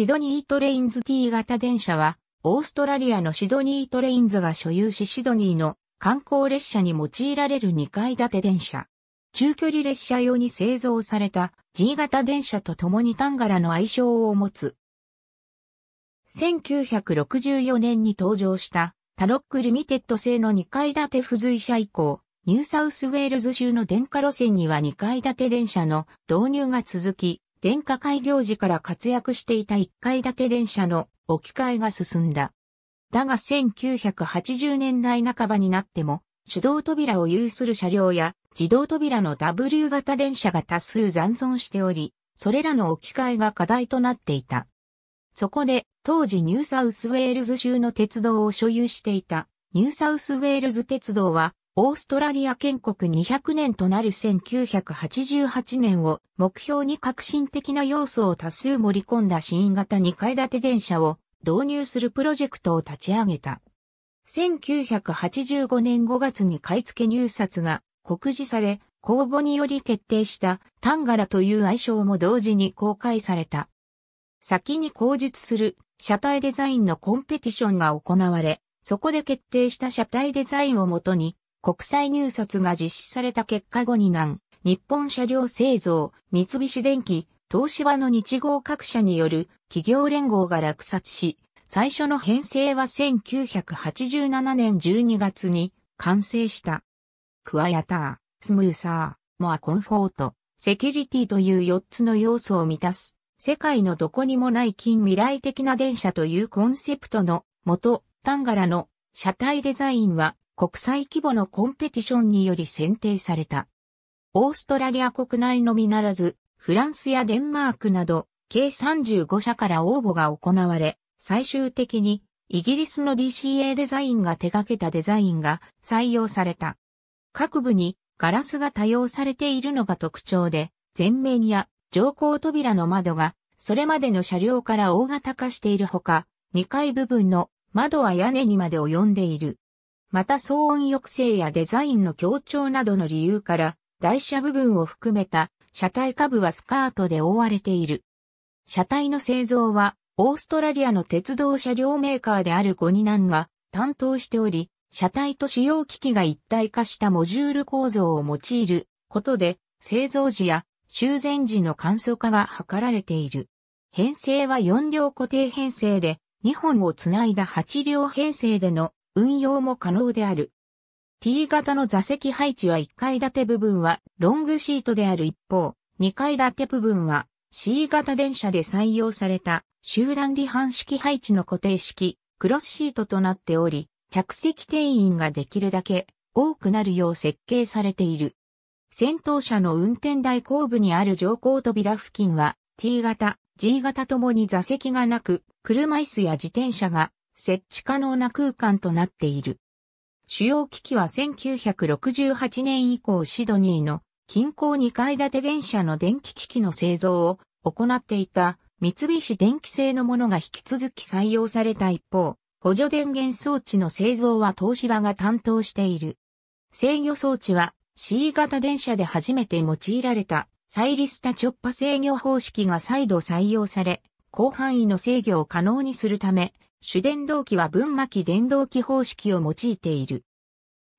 シドニートレインズ T 型電車は、オーストラリアのシドニートレインズが所有しシドニーの観光列車に用いられる2階建て電車。中距離列車用に製造された G 型電車と共にタンガラの愛称を持つ。1964年に登場したタロックリミテッド製の2階建て付随車以降、ニューサウスウェールズ州の電化路線には2階建て電車の導入が続き、電化開業時から活躍していた1階建て電車の置き換えが進んだ。だが1980年代半ばになっても、手動扉を有する車両や自動扉の W 型電車が多数残存しており、それらの置き換えが課題となっていた。そこで、当時ニューサウスウェールズ州の鉄道を所有していた、ニューサウスウェールズ鉄道は、オーストラリア建国200年となる1988年を目標に革新的な要素を多数盛り込んだ新型2階建て電車を導入するプロジェクトを立ち上げた。1985年5月に買い付け入札が告示され、公募により決定したタンガラという愛称も同時に公開された。先に口述する車体デザインのコンペティションが行われ、そこで決定した車体デザインをもとに国際入札が実施された結果後に南、日本車両製造、三菱電機、東芝の日号各社による企業連合が落札し、最初の編成は1987年12月に完成した。クワイアター、スムーサー、モアコンフォート、セキュリティという4つの要素を満たす、世界のどこにもない近未来的な電車というコンセプトの元、タンガラの車体デザインは国際規模のコンペティションにより選定された。オーストラリア国内のみならず、フランスやデンマークなど、計35社から応募が行われ、最終的にイギリスの DCA デザインが手掛けたデザインが採用された。各部にガラスが多用されているのが特徴で、前面や乗降扉の窓がそれまでの車両から大型化しているほか、2階部分の窓は屋根にまで及んでいる。また騒音抑制やデザインの強調などの理由から、台車部分を含めた車体下部はスカートで覆われている。車体の製造は、オーストラリアの鉄道車両メーカーであるゴニナンが担当しており、車体と使用機器が一体化したモジュール構造を用いることで、製造時や修繕時の簡素化が図られている。編成は4両固定編成で、2本をつないだ8両編成での運用も可能である。T 型の座席配置は1階建て部分はロングシートである一方、2階建て部分は C 型電車で採用された集団離反式配置の固定式、クロスシートとなっており、着席定員ができるだけ多くなるよう設計されている。先頭車の運転台後部にある乗降扉付近は T 型、G 型ともに座席がなく、車椅子や自転車が設置可能な空間となっている。主要機器は1968年以降シドニーの近郊2階建て電車の電気機器の製造を行っていた三菱電機製のものが引き続き採用された一方、補助電源装置の製造は東芝が担当している。制御装置は C 型電車で初めて用いられたサイリスタ直パ制御方式が再度採用され、広範囲の制御を可能にするため、主電動機は分巻き電動機方式を用いている。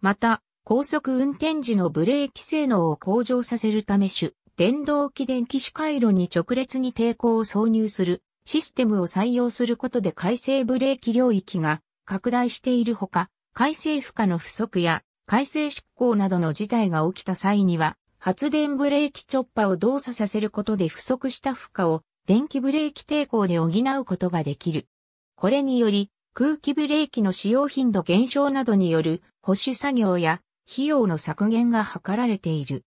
また、高速運転時のブレーキ性能を向上させるため主電動機電気主回路に直列に抵抗を挿入するシステムを採用することで回生ブレーキ領域が拡大しているほか、回生負荷の不足や回生執行などの事態が起きた際には、発電ブレーキチョッパーを動作させることで不足した負荷を電気ブレーキ抵抗で補うことができる。これにより、空気ブレーキの使用頻度減少などによる保守作業や費用の削減が図られている。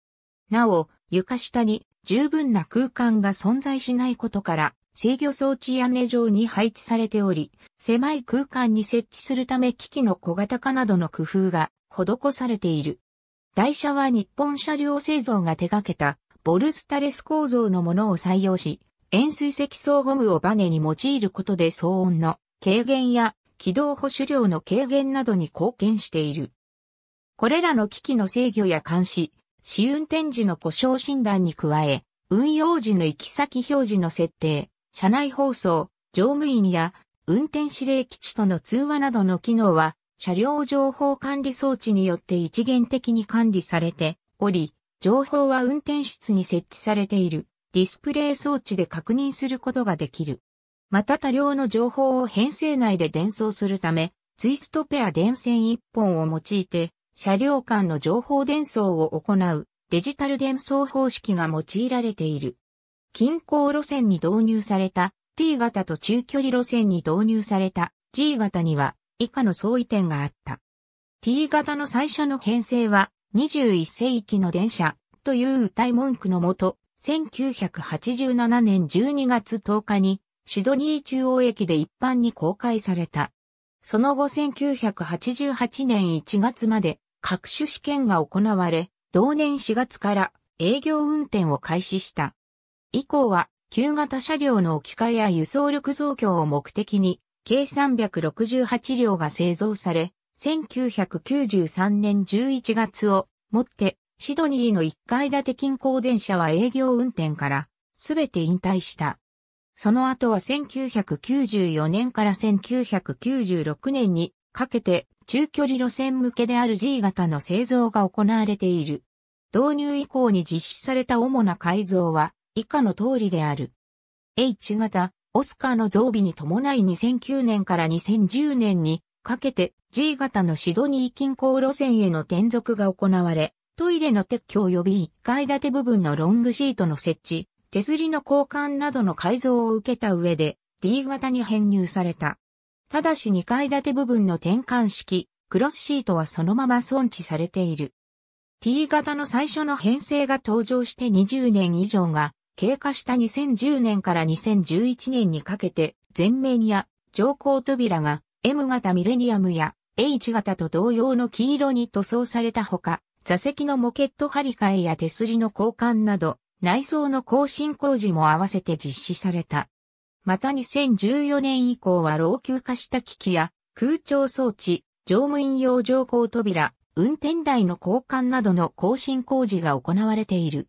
なお、床下に十分な空間が存在しないことから、制御装置屋根上に配置されており、狭い空間に設置するため機器の小型化などの工夫が施されている。台車は日本車両製造が手掛けたボルスタレス構造のものを採用し、円錐積層ゴムをバネに用いることで騒音の軽減や軌道保守量の軽減などに貢献している。これらの機器の制御や監視、試運転時の故障診断に加え、運用時の行き先表示の設定、車内放送、乗務員や運転指令基地との通話などの機能は、車両情報管理装置によって一元的に管理されており、情報は運転室に設置されている。ディスプレイ装置で確認することができる。また多量の情報を編成内で伝送するため、ツイストペア電線1本を用いて、車両間の情報伝送を行うデジタル伝送方式が用いられている。近郊路線に導入された T 型と中距離路線に導入された G 型には以下の相違点があった。T 型の最初の編成は21世紀の電車という歌い文句のもと1987年12月10日にシドニー中央駅で一般に公開された。その後1988年1月まで各種試験が行われ、同年4月から営業運転を開始した。以降は旧型車両の置き換えや輸送力増強を目的に、計368両が製造され、1993年11月をもってシドニーの1階建て近郊電車は営業運転からすべて引退した。その後は1994年から1996年にかけて中距離路線向けである G 型の製造が行われている。導入以降に実施された主な改造は以下の通りである。H 型、オスカーの増備に伴い2009年から2010年にかけて G 型のシドニー近郊路線への転属が行われ、トイレの撤去及び1階建て部分のロングシートの設置、手すりの交換などの改造を受けた上で D 型に編入された。ただし2階建て部分の転換式、クロスシートはそのまま損置されている。T 型の最初の編成が登場して20年以上が経過した2010年から2011年にかけて全面や乗降扉が M 型ミレニアムや H 型と同様の黄色に塗装されたほか座席のモケット張り替えや手すりの交換など、内装の更新工事も合わせて実施された。また2014年以降は老朽化した機器や空調装置、乗務員用乗降扉、運転台の交換などの更新工事が行われている。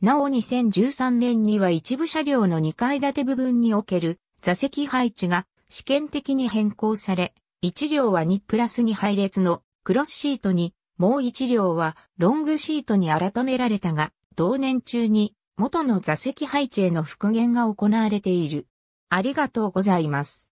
なお2013年には一部車両の2階建て部分における座席配置が試験的に変更され、1両は2プラス2配列のクロスシートにもう一両はロングシートに改められたが、同年中に元の座席配置への復元が行われている。ありがとうございます。